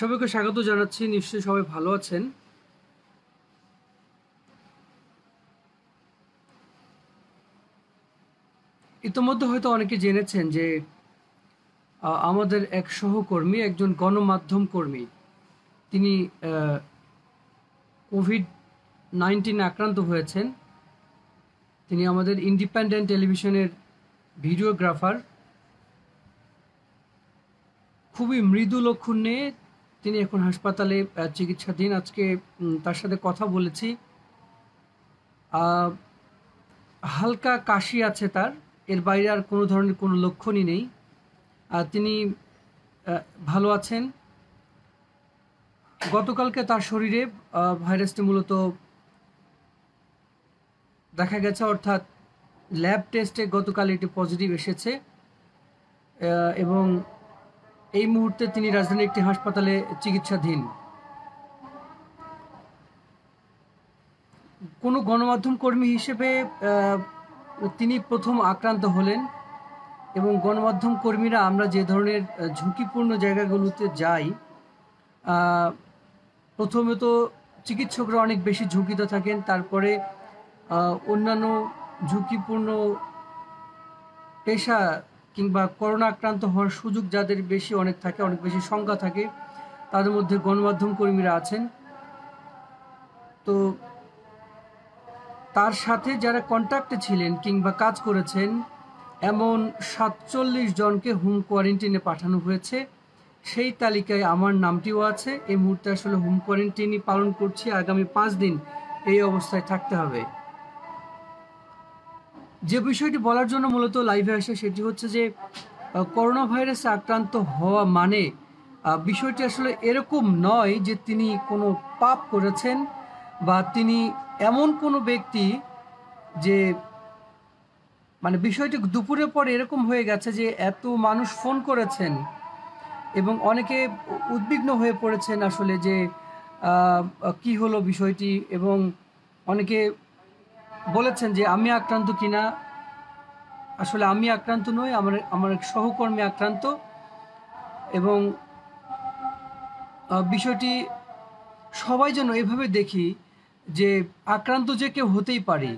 সবাইকে স্বাগত জানাচ্ছি নিশ্চয়ই সবাই ভালো আছেন ইতিমধ্যে হয়তো অনেকে জেনেছেন যে আমাদের এক সহকর্মী একজন গণমাধ্যম কর্মী তিনি কোভিড নাইন্টিন আক্রান্ত হয়েছেন তিনি আমাদের ইন্ডিপেন্ডেন্ট টেলিভিশনের ভিডিওগ্রাফার খুবই মৃদু লক্ষণ নিয়ে তিনি এখন হাসপাতালে চিকিৎসাধীন আজকে তার সাথে কথা বলেছি হালকা কাশি আছে তার এর বাইরে আর কোনো ধরনের কোনো লক্ষণই নেই আর তিনি ভালো আছেন গতকালকে তার শরীরে ভাইরাসটি মূলত দেখা গেছে অর্থাৎ ল্যাব টেস্টে গতকাল এটি পজিটিভ এসেছে এবং এই মুহূর্তে তিনি রাজধানীর একটি হাসপাতালে চিকিৎসাধীন কোনো গণমাধ্যম কর্মী হিসেবে তিনি প্রথম আক্রান্ত হলেন এবং গণমাধ্যম কর্মীরা আমরা যে ধরনের ঝুঁকিপূর্ণ জায়গাগুলোতে যাই প্রথমে তো চিকিৎসকরা অনেক বেশি ঝুঁকিতে থাকেন তারপরে অন্যান্য ঝুঁকিপূর্ণ পেশা কিংবা করোনা আক্রান্ত হওয়ার সুযোগ যাদের বেশি অনেক থাকে অনেক বেশি সংখ্যা থাকে তাদের মধ্যে গণমাধ্যম কর্মীরা আছেন তো তার সাথে যারা কন্ট্যাক্টে ছিলেন কিংবা কাজ করেছেন এমন সাতচল্লিশ জনকে হোম কোয়ারেন্টিনে পাঠানো হয়েছে সেই তালিকায় আমার নামটিও আছে এই মুহূর্তে আসলে হোম কোয়ারেন্টিনই পালন করছি আগামী পাঁচ দিন এই অবস্থায় থাকতে হবে যে বিষয়টি বলার জন্য মূলত লাইভে আসে সেটি হচ্ছে যে করোনা ভাইরাসে আক্রান্ত হওয়া মানে বিষয়টি আসলে এরকম নয় যে তিনি কোনো পাপ করেছেন বা তিনি এমন কোনো ব্যক্তি যে মানে বিষয়টি দুপুরের পর এরকম হয়ে গেছে যে এত মানুষ ফোন করেছেন এবং অনেকে উদ্বিগ্ন হয়ে পড়েছেন আসলে যে কি হলো বিষয়টি এবং অনেকে বলেছেন যে আমি আক্রান্ত কিনা আসলে আমি আক্রান্ত নই আমার আমার এক সহকর্মী আক্রান্ত এবং বিষয়টি সবাই যেন এভাবে দেখি যে আক্রান্ত যে কেউ হতেই পারে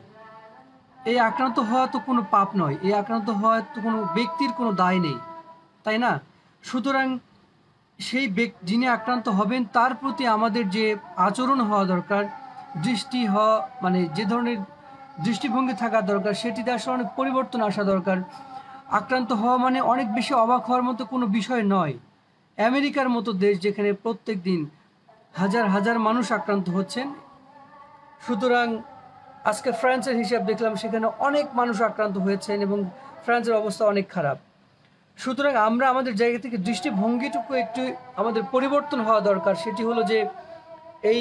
এই আক্রান্ত হওয়া তো কোনো পাপ নয় এই আক্রান্ত হওয়া তো কোনো ব্যক্তির কোনো দায় নেই তাই না সুতরাং সেই ব্যক্তি যিনি আক্রান্ত হবেন তার প্রতি আমাদের যে আচরণ হওয়া দরকার দৃষ্টি হওয়া মানে যে ধরনের দৃষ্টিভঙ্গি থাকা দরকার সেটিতে আসলে অনেক পরিবর্তন আসা দরকার আক্রান্ত হওয়া মানে অনেক বেশি অবাক হওয়ার মতো কোনো বিষয় নয় আমেরিকার মতো দেশ যেখানে প্রত্যেক দিন হাজার হাজার মানুষ আক্রান্ত হচ্ছেন সুতরাং আজকে ফ্রান্সের হিসাব দেখলাম সেখানে অনেক মানুষ আক্রান্ত হয়েছেন এবং ফ্রান্সের অবস্থা অনেক খারাপ সুতরাং আমরা আমাদের জায়গা থেকে দৃষ্টিভঙ্গিটুকু একটু আমাদের পরিবর্তন হওয়া দরকার সেটি হলো যে এই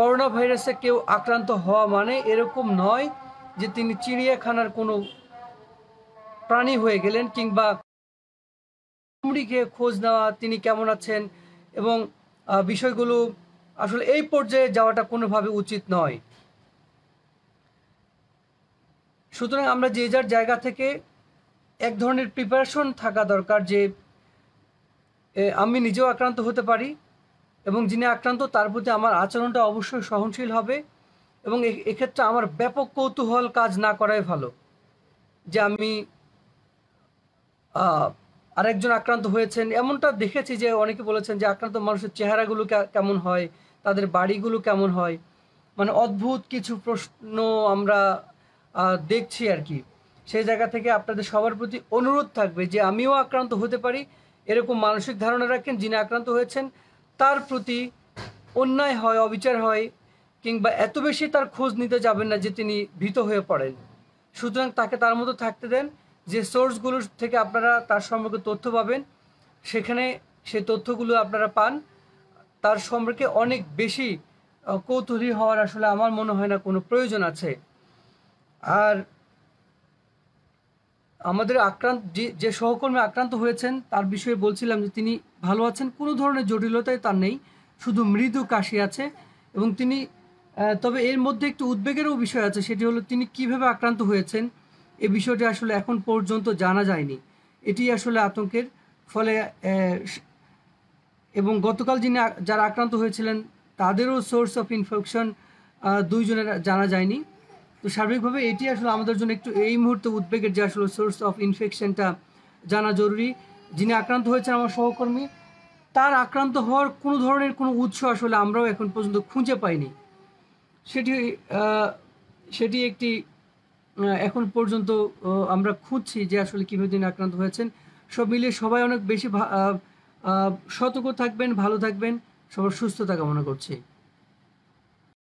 করোনা ভাইরাসে কেউ আক্রান্ত হওয়া মানে এরকম নয় যে তিনি চিড়িয়াখানার কোনো প্রাণী হয়ে গেলেন কিংবা কুমড়িকে খোঁজ নেওয়া তিনি কেমন আছেন এবং বিষয়গুলো আসলে এই পর্যায়ে যাওয়াটা কোনোভাবে উচিত নয় সুতরাং আমরা যে যার জায়গা থেকে এক ধরনের প্রিপারেশন থাকা দরকার যে আমি নিজেও আক্রান্ত হতে পারি এবং যিনি আক্রান্ত তার প্রতি আমার আচরণটা অবশ্যই সহনশীল হবে এবং এক্ষেত্রে আমার ব্যাপক কৌতূহল কাজ না করাই ভালো যে আমি আরেকজন আক্রান্ত হয়েছেন এমনটা দেখেছি যে অনেকে বলেছেন যে আক্রান্ত মানুষের চেহারাগুলো কেমন হয় তাদের বাড়িগুলো কেমন হয় মানে অদ্ভুত কিছু প্রশ্ন আমরা দেখছি আর কি সেই জায়গা থেকে আপনাদের সবার প্রতি অনুরোধ থাকবে যে আমিও আক্রান্ত হতে পারি এরকম মানসিক ধারণা রাখেন যিনি আক্রান্ত হয়েছেন তার প্রতি অন্যায় হয় অবিচার হয় কিংবা এত বেশি তার খোঁজ নিতে যাবেন না যে তিনি ভীত হয়ে পড়েন সুতরাং তাকে তার মতো থাকতে দেন যে সোর্সগুলো থেকে আপনারা তার সম্পর্কে তথ্য পাবেন সেখানে সে তথ্যগুলো আপনারা পান তার সম্পর্কে অনেক বেশি কৌতূহলী হওয়ার আসলে আমার মনে হয় না কোনো প্রয়োজন আছে আর আমাদের আক্রান্ত যে যে সহকর্মী আক্রান্ত হয়েছেন তার বিষয়ে বলছিলাম যে তিনি ভালো আছেন কোনো ধরনের জটিলতাই তার নেই শুধু মৃদু কাশি আছে এবং তিনি তবে এর মধ্যে একটু উদ্বেগেরও বিষয় আছে সেটি হলো তিনি কিভাবে আক্রান্ত হয়েছেন এ বিষয়টি আসলে এখন পর্যন্ত জানা যায়নি এটি আসলে আতঙ্কের ফলে এবং গতকাল যিনি যারা আক্রান্ত হয়েছিলেন তাদেরও সোর্স অফ ইনফেকশন দুইজনের জানা যায়নি তো সার্বিকভাবে এটি আসলে আমাদের জন্য একটু এই মুহূর্তে উদ্বেগের যে আসলে সোর্স অফ ইনফেকশনটা জানা জরুরি যিনি আক্রান্ত হয়েছেন আমার সহকর্মী তার আক্রান্ত হওয়ার কোনো ধরনের কোনো উৎস আসলে আমরাও এখন পর্যন্ত খুঁজে পাইনি সেটি সেটি একটি এখন পর্যন্ত আমরা খুঁজছি যে আসলে কীভাবে তিনি আক্রান্ত হয়েছেন সব মিলিয়ে সবাই অনেক বেশি সতর্ক থাকবেন ভালো থাকবেন সবার সুস্থতা কামনা করছি